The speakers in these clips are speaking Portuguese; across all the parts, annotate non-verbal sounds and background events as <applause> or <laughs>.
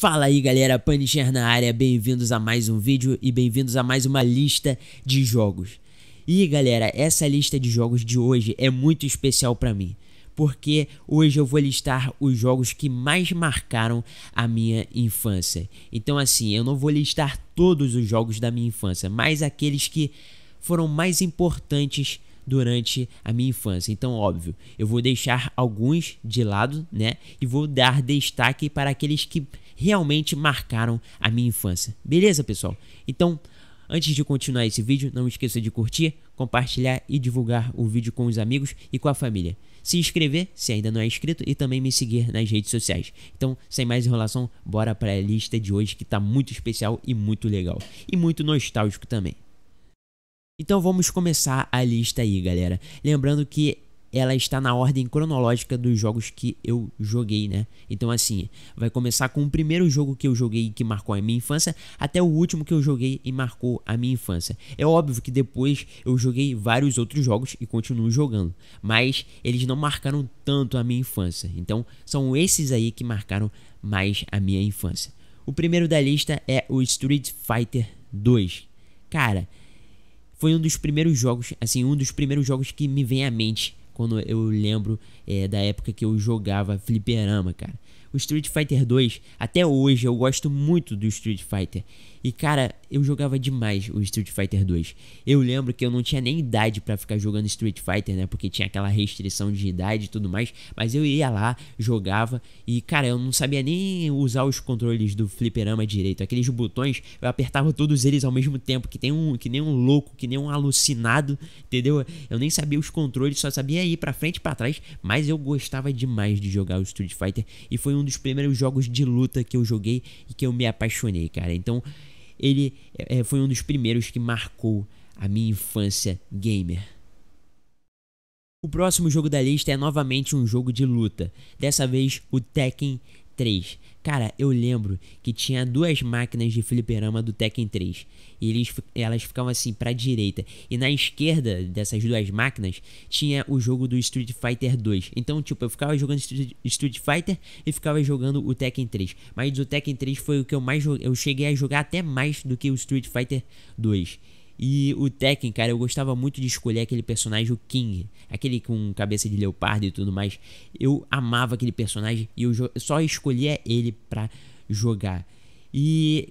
Fala aí galera, Punisher na área, bem-vindos a mais um vídeo e bem-vindos a mais uma lista de jogos. E galera, essa lista de jogos de hoje é muito especial para mim, porque hoje eu vou listar os jogos que mais marcaram a minha infância. Então assim, eu não vou listar todos os jogos da minha infância, mas aqueles que foram mais importantes durante a minha infância. Então, óbvio, eu vou deixar alguns de lado, né? E vou dar destaque para aqueles que realmente marcaram a minha infância. Beleza, pessoal? Então, antes de continuar esse vídeo, não esqueça de curtir, compartilhar e divulgar o vídeo com os amigos e com a família. Se inscrever se ainda não é inscrito e também me seguir nas redes sociais. Então, sem mais enrolação, bora para a lista de hoje que está muito especial e muito legal e muito nostálgico também. Então vamos começar a lista aí, galera. Lembrando que ela está na ordem cronológica dos jogos que eu joguei, né? Então, assim, vai começar com o primeiro jogo que eu joguei que marcou a minha infância, até o último que eu joguei e marcou a minha infância. É óbvio que depois eu joguei vários outros jogos e continuo jogando, mas eles não marcaram tanto a minha infância. Então, são esses aí que marcaram mais a minha infância. O primeiro da lista é o Street Fighter 2. Cara, foi um dos primeiros jogos, assim, um dos primeiros jogos que me vem à mente quando eu lembro é, da época que eu jogava fliperama, cara. O Street Fighter 2, até hoje eu gosto muito do Street Fighter. E cara, eu jogava demais o Street Fighter 2. Eu lembro que eu não tinha nem idade para ficar jogando Street Fighter, né? Porque tinha aquela restrição de idade e tudo mais. Mas eu ia lá, jogava e cara, eu não sabia nem usar os controles do fliperama direito. Aqueles botões, eu apertava todos eles ao mesmo tempo, que tem um, que nem um louco, que nem um alucinado, entendeu? Eu nem sabia os controles, só sabia ir para frente e para trás, mas eu gostava demais de jogar o Street Fighter e foi um um dos primeiros jogos de luta que eu joguei e que eu me apaixonei, cara. Então, ele é, é, foi um dos primeiros que marcou a minha infância gamer. O próximo jogo da lista é novamente um jogo de luta, dessa vez o Tekken 3. Cara, eu lembro que tinha duas máquinas de fliperama do Tekken 3. E eles, elas ficavam assim pra direita. E na esquerda dessas duas máquinas tinha o jogo do Street Fighter 2. Então, tipo, eu ficava jogando Street Fighter e ficava jogando o Tekken 3. Mas o Tekken 3 foi o que eu mais eu cheguei a jogar até mais do que o Street Fighter 2. E o Tekken, cara, eu gostava muito de escolher aquele personagem, o King, aquele com cabeça de leopardo e tudo mais. Eu amava aquele personagem e eu só escolhia ele pra jogar. E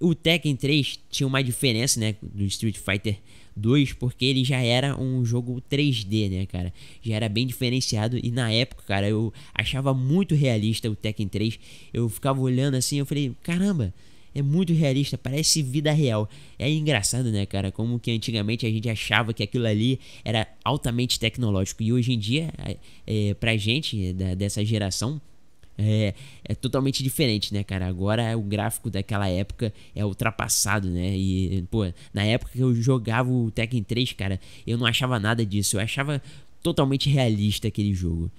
o Tekken 3 tinha uma diferença, né, do Street Fighter 2, porque ele já era um jogo 3D, né, cara? Já era bem diferenciado e na época, cara, eu achava muito realista o Tekken 3. Eu ficava olhando assim, eu falei, caramba, é muito realista, parece vida real. É engraçado, né, cara? Como que antigamente a gente achava que aquilo ali era altamente tecnológico. E hoje em dia, é, é pra gente é, da, dessa geração, é, é, totalmente diferente, né, cara? Agora o gráfico daquela época é ultrapassado, né? E, pô, na época que eu jogava o Tekken 3, cara, eu não achava nada disso. Eu achava totalmente realista aquele jogo.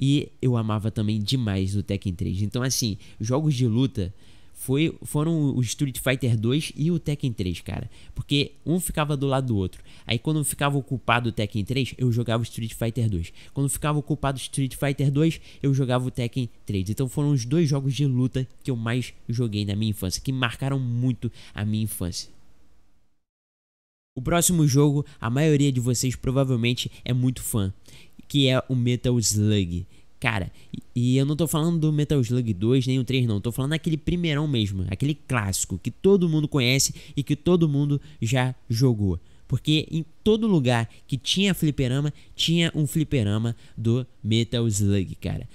E eu amava também demais o Tekken 3. Então, assim, jogos de luta foi, foram o Street Fighter 2 e o Tekken 3, cara. Porque um ficava do lado do outro. Aí quando ficava ocupado o Tekken 3, eu jogava o Street Fighter 2. Quando ficava ocupado o Street Fighter 2, eu jogava o Tekken 3. Então foram os dois jogos de luta que eu mais joguei na minha infância, que marcaram muito a minha infância. O próximo jogo, a maioria de vocês provavelmente é muito fã, que é o Metal Slug. Cara, e eu não tô falando do Metal Slug 2 nem o 3, não. Tô falando daquele primeirão mesmo, aquele clássico que todo mundo conhece e que todo mundo já jogou. Porque em todo lugar que tinha fliperama, tinha um fliperama do Metal Slug, cara.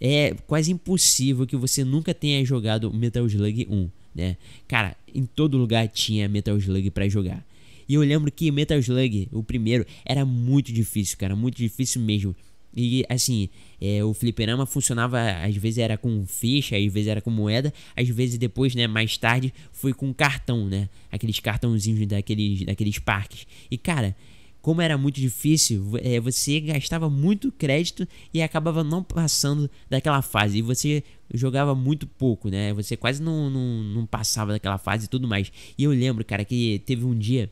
É quase impossível que você nunca tenha jogado Metal Slug 1, né? Cara, em todo lugar tinha Metal Slug para jogar. E eu lembro que Metal Slug, o primeiro, era muito difícil, cara, muito difícil mesmo. E assim, é, o fliperama funcionava, às vezes era com ficha, às vezes era com moeda, às vezes depois, né, mais tarde, foi com cartão, né? Aqueles cartãozinhos daqueles, daqueles parques. E cara, como era muito difícil, é, você gastava muito crédito e acabava não passando daquela fase. E você jogava muito pouco, né? Você quase não, não, não passava daquela fase e tudo mais. E eu lembro, cara, que teve um dia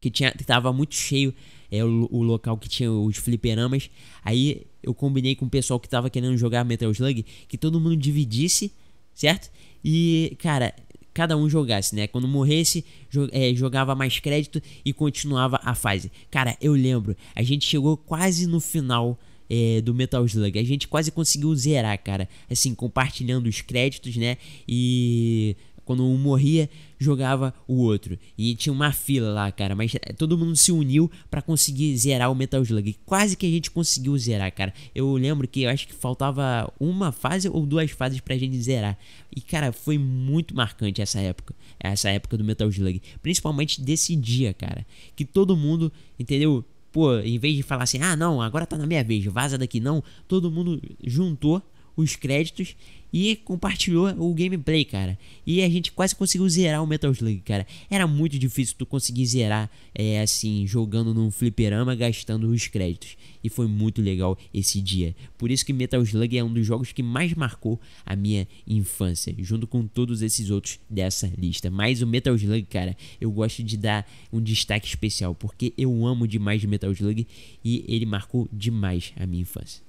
que tinha, que tava muito cheio é o, o, local que tinha os fliperamas. Aí eu combinei com o pessoal que tava querendo jogar Metal Slug que todo mundo dividisse, certo? E, cara, cada um jogasse, né? Quando morresse, é, jogava mais crédito e continuava a fase. Cara, eu lembro, a gente chegou quase no final. É, do Metal Slug, a gente quase conseguiu zerar, cara. Assim, compartilhando os créditos, né? E quando um morria, jogava o outro. E tinha uma fila lá, cara. Mas eh, todo mundo se uniu para conseguir zerar o Metal Slug. Quase que a gente conseguiu zerar, cara. Eu lembro que eu acho que faltava uma fase ou duas fases pra gente zerar. E, cara, foi muito marcante essa época. Essa época do Metal Slug. Principalmente desse dia, cara. Que todo mundo, entendeu? Pô, em vez de falar assim, ah, não, agora tá na minha vez, vaza daqui, não. Todo mundo juntou os créditos e compartilhou o gameplay, cara. E a gente quase conseguiu zerar o Metal Slug, cara. Era muito difícil tu conseguir zerar, é, assim, jogando num fliperama, gastando os créditos. E foi muito legal esse dia. Por isso que Metal Slug é um dos jogos que mais marcou a minha infância, junto com todos esses outros dessa lista. Mas o Metal Slug, cara, eu gosto de dar um destaque especial, porque eu amo demais o Metal Slug e ele marcou demais a minha infância.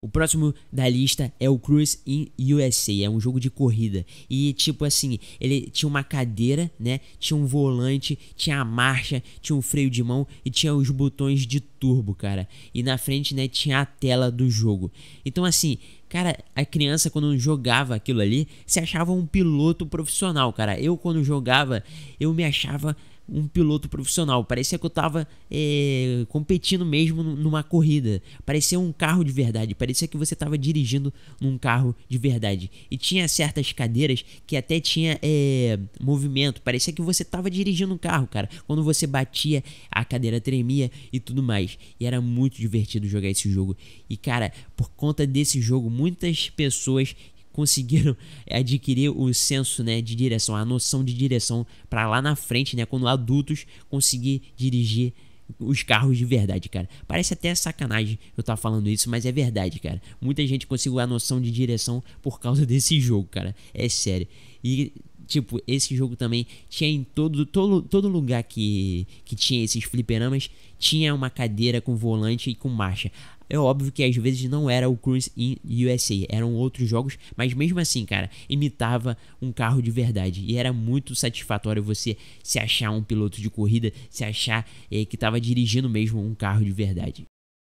O próximo da lista é o Cruise in USA, é um jogo de corrida. E tipo assim, ele tinha uma cadeira, né? Tinha um volante, tinha a marcha, tinha um freio de mão e tinha os botões de turbo, cara. E na frente, né, tinha a tela do jogo. Então assim, cara, a criança quando jogava aquilo ali, se achava um piloto profissional, cara. Eu quando jogava, eu me achava um piloto profissional. Parecia que eu estava é, competindo mesmo numa corrida. Parecia um carro de verdade. Parecia que você estava dirigindo num carro de verdade. E tinha certas cadeiras que até tinha é, movimento. Parecia que você estava dirigindo um carro, cara. Quando você batia, a cadeira tremia e tudo mais. E era muito divertido jogar esse jogo. E, cara, por conta desse jogo, muitas pessoas conseguiram <laughs> eh, adquirir o senso né, de direção, a noção de direção para lá na frente, né, quando adultos conseguir dirigir os carros de verdade, cara. Parece até sacanagem eu estar tá falando isso, mas é verdade, cara. Muita gente conseguiu a noção de direção por causa <laughs> desse jogo, cara. É sério. E tipo, esse jogo também tinha em todo, todo, todo lugar que, que tinha esses fliperamas, tinha uma cadeira com volante e com marcha. É óbvio que às vezes não era o Cruise in USA, eram outros jogos, mas mesmo assim, cara, imitava um carro de verdade. E era muito satisfatório você se achar um piloto de corrida, se achar é, que estava dirigindo mesmo um carro de verdade.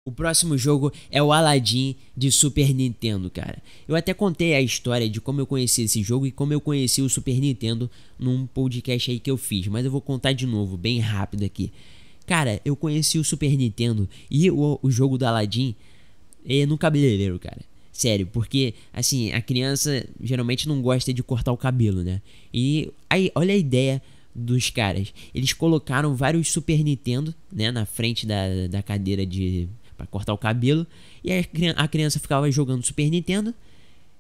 O próximo jogo é o Aladdin de Super Nintendo, cara. Eu até contei a história de como eu conheci esse jogo e como eu conheci o Super Nintendo num podcast aí que eu fiz, mas eu vou contar de novo, bem rápido aqui. Cara, eu conheci o Super Nintendo e o, o jogo do Aladdin e é no cabeleireiro, cara. Sério, porque, assim, a criança geralmente não gosta de cortar o cabelo, né? E aí, olha a ideia dos caras. Eles colocaram vários Super Nintendo, né, na frente da, da cadeira de para cortar o cabelo. E a, a criança ficava jogando Super Nintendo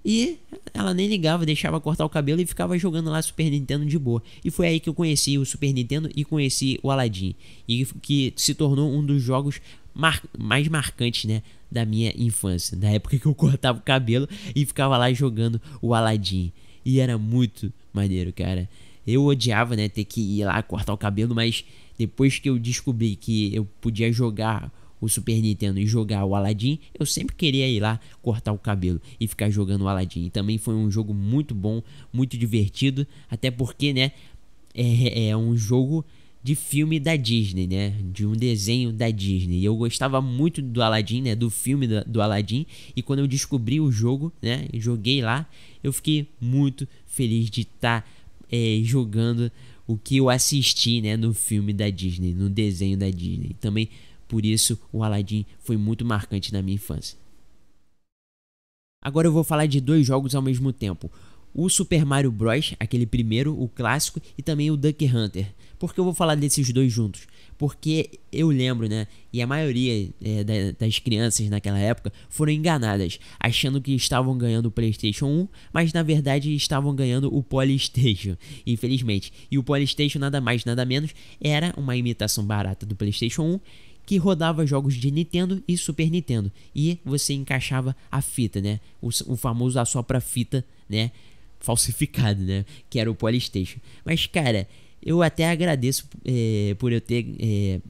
e ela nem ligava, deixava cortar o cabelo e ficava jogando lá Super Nintendo de boa. E foi aí que eu conheci o Super Nintendo e conheci o Aladdin. E que se tornou um dos jogos mar mais marcantes, né? Da minha infância. Da época que eu cortava o cabelo e ficava lá jogando o Aladdin. E era muito maneiro, cara. Eu odiava, né? Ter que ir lá cortar o cabelo, mas depois que eu descobri que eu podia jogar o Super Nintendo e jogar o Aladdin, eu sempre queria ir lá cortar o cabelo e ficar jogando o Aladdin. E também foi um jogo muito bom, muito divertido, até porque, né, é, é, é um jogo de filme da Disney, né? De um desenho da Disney. Eu gostava muito do Aladdin, né? Do filme do, do Aladdin. E quando eu descobri o jogo, né? Joguei lá. Eu fiquei muito feliz de estar tá, é, jogando o que eu assisti, né? No filme da Disney, no desenho da Disney. Também por isso, o Aladdin foi muito marcante na minha infância. Agora eu vou falar de dois jogos ao mesmo tempo. O Super Mario Bros, aquele primeiro, o clássico, e também o Duck Hunter. Por que eu vou falar desses dois juntos? Porque eu lembro, né? E a maioria é, das crianças naquela época foram enganadas, achando que estavam ganhando o PlayStation 1, mas na verdade estavam ganhando o PlayStation, <laughs> infelizmente. E o PlayStation nada mais, nada menos, era uma imitação barata do PlayStation 1 que rodava jogos de Nintendo e Super Nintendo. E você encaixava a fita, né? O, o famoso assopra fita, né? Falsificado, né? Que era o Polystation. Mas, cara, eu até agradeço é, por eu ter é,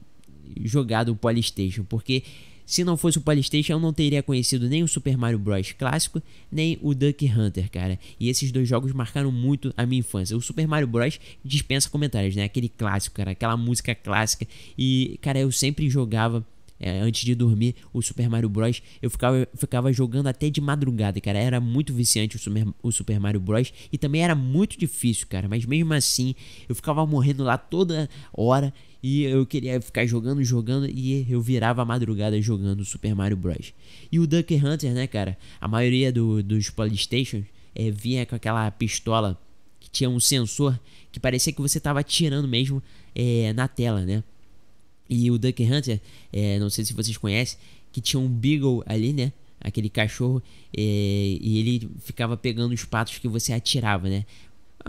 jogado o Polystation, porque se não fosse o PlayStation, eu não teria conhecido nem o Super Mario Bros. clássico, nem o Duck Hunter, cara. E esses dois jogos marcaram muito a minha infância. O Super Mario Bros. dispensa comentários, né? Aquele clássico, cara, aquela música clássica. E, cara, eu sempre jogava é, antes de dormir o Super Mario Bros. Eu ficava, ficava jogando até de madrugada, cara. Era muito viciante o Super, o Super Mario Bros. E também era muito difícil, cara. Mas mesmo assim, eu ficava morrendo lá toda hora. E eu queria ficar jogando, jogando e eu virava a madrugada jogando Super Mario Bros. E o Duck Hunter, né, cara? A maioria do, dos Playstations é, vinha com aquela pistola que tinha um sensor que parecia que você tava atirando mesmo é, na tela, né? E o Duck Hunter, é, não sei se vocês conhecem, que tinha um Beagle ali, né? aquele cachorro é, e ele ficava pegando os patos que você atirava, né?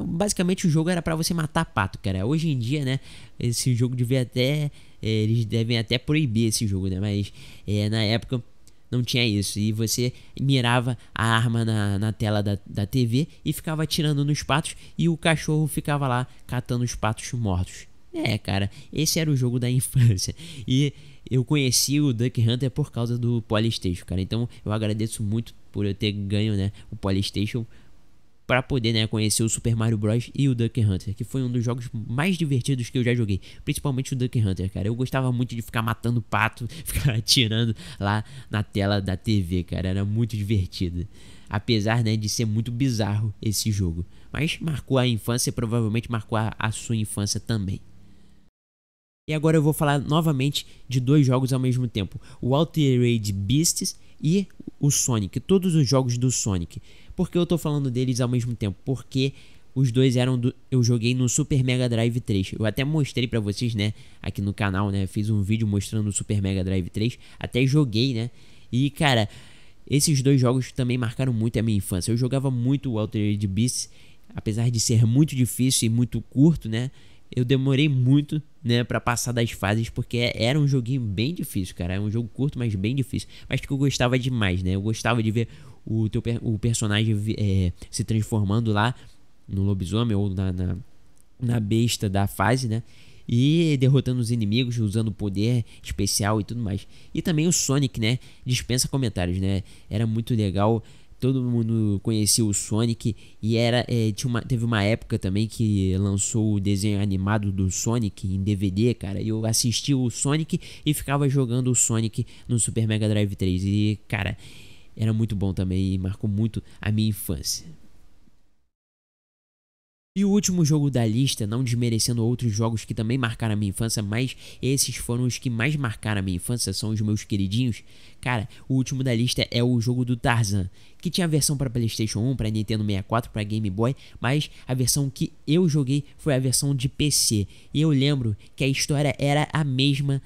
Basicamente o jogo era para você matar pato, cara. Hoje em dia, né? Esse jogo devia até. É, eles devem até proibir esse jogo, né? Mas é, na época não tinha isso. E você mirava a arma na, na tela da, da TV e ficava atirando nos patos e o cachorro ficava lá catando os patos mortos. É, cara, esse era o jogo da <laughs> infância. E eu conheci o Duck Hunter por causa do Polystation, cara. Então eu agradeço muito por eu ter ganho, né, o Polystation para poder né, conhecer o Super Mario Bros. e o Duck Hunter, que foi um dos jogos mais divertidos que eu já joguei, principalmente o Duck Hunter, cara. Eu gostava muito de ficar matando pato, <laughs> ficar atirando lá na tela da TV, cara. Era muito divertido. Apesar né, de ser muito bizarro esse jogo. Mas marcou a infância e provavelmente marcou a, a sua infância também. E agora eu vou falar novamente de dois jogos ao mesmo tempo: o Altered Beasts e o Sonic, todos os jogos do Sonic. Por que eu tô falando deles ao mesmo tempo? Porque os dois eram do, eu joguei no Super Mega Drive 3. Eu até mostrei para vocês, né, aqui no canal, né, fiz um vídeo mostrando o Super Mega Drive 3, até joguei, né? E cara, esses dois jogos também marcaram muito a minha infância. Eu jogava muito o Altered Beast, apesar de ser muito difícil e muito curto, né? eu demorei muito, né, para passar das fases, porque era um joguinho bem difícil, cara. Era é um jogo curto, mas bem difícil. Mas que eu gostava demais, né? Eu gostava de ver o teu o personagem é, se transformando lá no lobisomem ou na, na, na besta da fase, né? e derrotando os inimigos usando poder especial e tudo mais. E também o Sonic, né? Dispensa comentários, né? Era muito legal todo mundo conhecia o Sonic e era é, tinha uma, teve uma época também que lançou o desenho animado do Sonic em DVD, cara. E eu assisti o Sonic e ficava jogando o Sonic no Super Mega Drive 3 e cara, era muito bom também e marcou muito a minha infância. E o último jogo da lista, não desmerecendo outros jogos que também marcaram a minha infância, mas esses foram os que mais marcaram a minha infância, são os meus queridinhos. Cara, o último da lista é o jogo do Tarzan, que tinha a versão para PlayStation 1, para Nintendo 64, para Game Boy, mas a versão que eu joguei foi a versão de PC. E eu lembro que a história era a mesma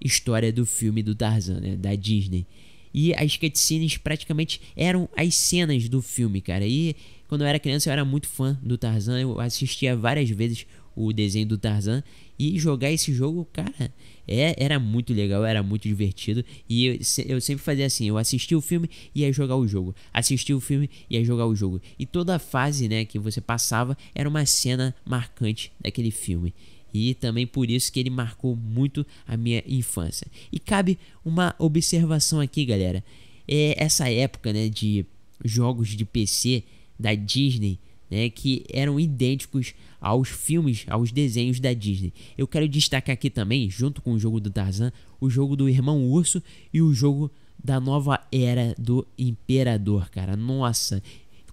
história do filme do Tarzan, né, da Disney. E as cutscenes praticamente eram as cenas do filme, cara. E quando eu era criança eu era muito fã do Tarzan, eu assistia várias vezes o desenho do Tarzan e jogar esse jogo, cara, é, era muito legal, era muito divertido e eu, eu sempre fazia assim, eu assistia o filme e ia jogar o jogo, assistia o filme e ia jogar o jogo e toda fase, né, que você passava era uma cena marcante daquele filme. E também por isso que ele marcou muito a minha infância. E cabe uma observação aqui, galera. É essa época né, de jogos de PC da Disney né, que eram idênticos aos filmes, aos desenhos da Disney. Eu quero destacar aqui também, junto com o jogo do Tarzan, o jogo do Irmão Urso e o jogo da nova era do Imperador, cara. Nossa,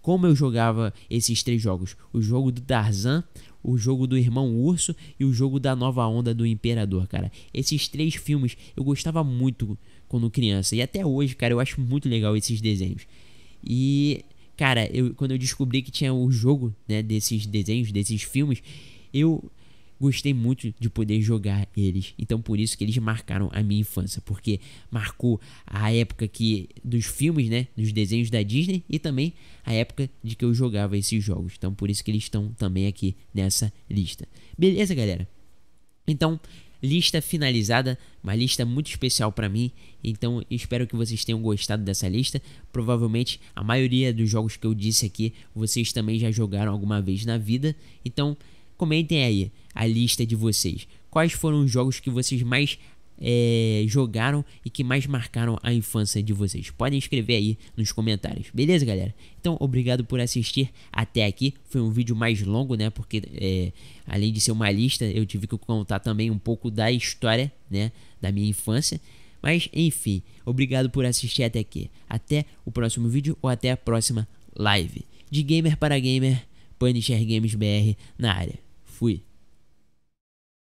como eu jogava esses três jogos: o jogo do Tarzan, o jogo do Irmão Urso e o jogo da Nova Onda do Imperador, cara. Esses três filmes eu gostava muito quando criança e até hoje, cara, eu acho muito legal esses desenhos. E cara, eu quando eu descobri que tinha o jogo, né, desses desenhos, desses filmes, eu gostei muito de poder jogar eles. Então por isso que eles marcaram a minha infância, porque marcou a época que dos filmes, né, dos desenhos da Disney e também a época de que eu jogava esses jogos. Então por isso que eles estão também aqui nessa lista. Beleza, galera? Então, lista finalizada, uma lista muito especial para mim. Então, espero que vocês tenham gostado dessa lista. Provavelmente a maioria dos jogos que eu disse aqui, vocês também já jogaram alguma vez na vida. Então, Comentem aí a lista de vocês. Quais foram os jogos que vocês mais é, jogaram e que mais marcaram a infância de vocês? Podem escrever aí nos comentários, beleza, galera? Então, obrigado por assistir até aqui. Foi um vídeo mais longo, né? Porque é, além de ser uma lista, eu tive que contar também um pouco da história, né? Da minha infância. Mas, enfim, obrigado por assistir até aqui. Até o próximo vídeo ou até a próxima live. De gamer para gamer, Punisher Games BR na área. Fui.